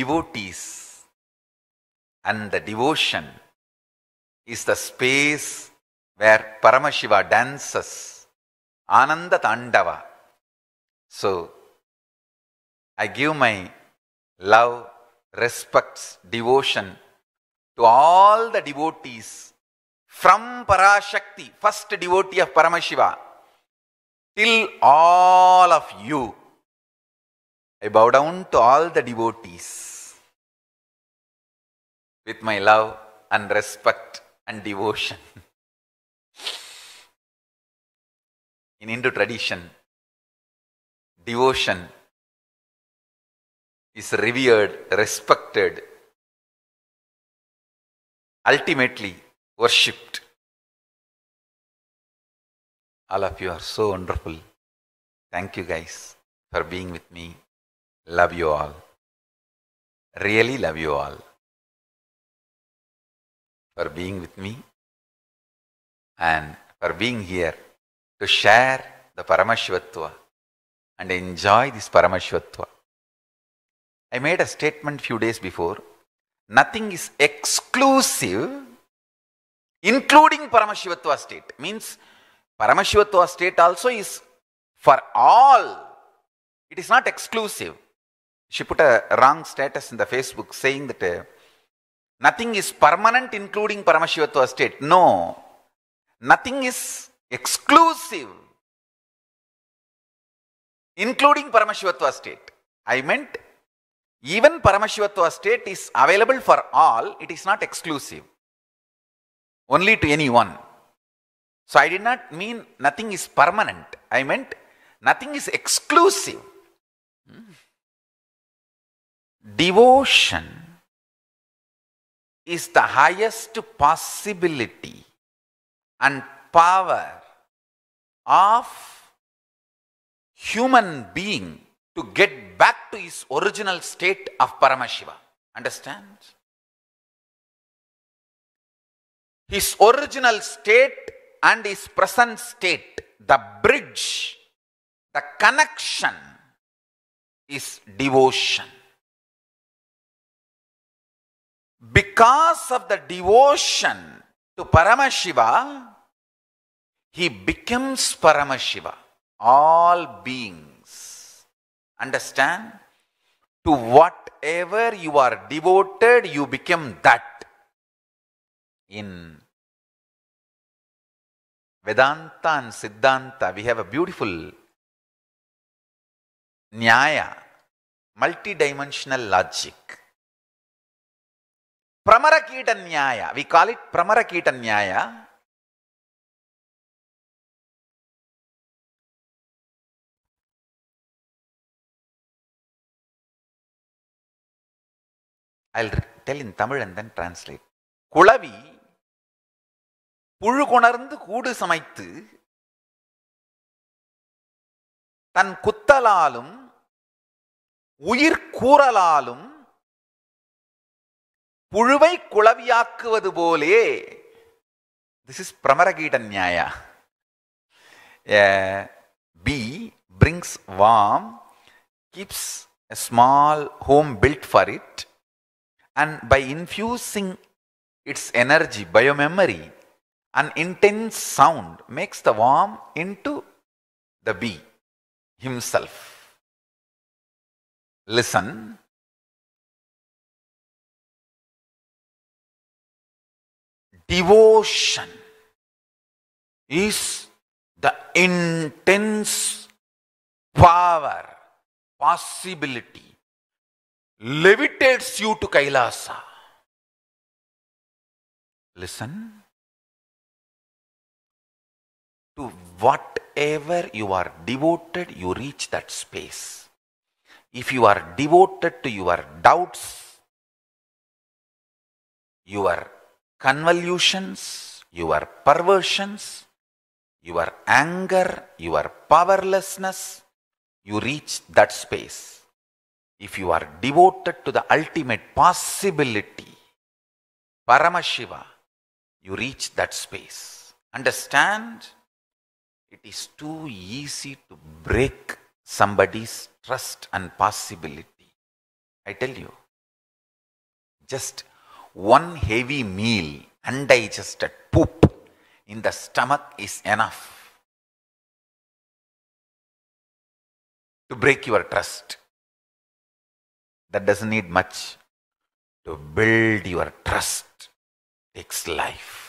devotees. And the devotion is the space where Paramashiva dances Ananda Tandava. So, I give my love, respects, devotion to all the devotees from Parashakti, first devotee of Paramashiva, till all of you. I bow down to all the devotees with my love and respect and devotion. In Hindu tradition, devotion is revered, respected, ultimately worshipped. All of you are so wonderful. Thank you guys for being with me. Love you all. Really love you all for being with me and for being here to share the Paramashivatva and enjoy this Paramashivatva. I made a statement few days before. Nothing is exclusive including Paramashivatva state. Means Paramashivatva state also is for all. It is not exclusive. She put a wrong status in the Facebook saying that Nothing is permanent including Paramashivatva state. No. Nothing is exclusive including Paramashivatva state. I meant even Paramashivatva state is available for all, it is not exclusive. Only to anyone. So I did not mean nothing is permanent. I meant nothing is exclusive. Hmm. Devotion is the highest possibility and power of human being to get back to his original state of Paramashiva. Understand? His original state and his present state, the bridge, the connection is devotion. because of the devotion to Paramashiva, he becomes Paramashiva. All beings. Understand? To whatever you are devoted, you become that. In Vedanta and Siddhanta, we have a beautiful Nyaya, multi-dimensional logic பிரமரகீட நியாய we call it பிரமரகீட நியாய I'll tell in Tamil and குளவி புழு கொணர்ந்து கூடு சமைத்து தன் குத்தலாலும் உயிர் கூறலாலும் புழுவை குளவியாக்குவது போலே this is பிரமரகீட நியாய பி brings warm keeps a small home built for it and by infusing its energy bio-memory, an intense sound makes the worm into the bee himself listen devotion is the intense power, possibility levitates you to Kailasa. Listen to whatever you are devoted, you reach that space. If you are devoted to your doubts, your convolutions, your perversions, your anger, your powerlessness, you reach that space. If you are devoted to the ultimate possibility, Paramashiva, you reach that space. Understand? It is too easy to break somebody's trust and possibility. I tell you, just one heavy meal, undigested poop in the stomach is enough to break your trust. That doesn't need much. To build your trust takes life.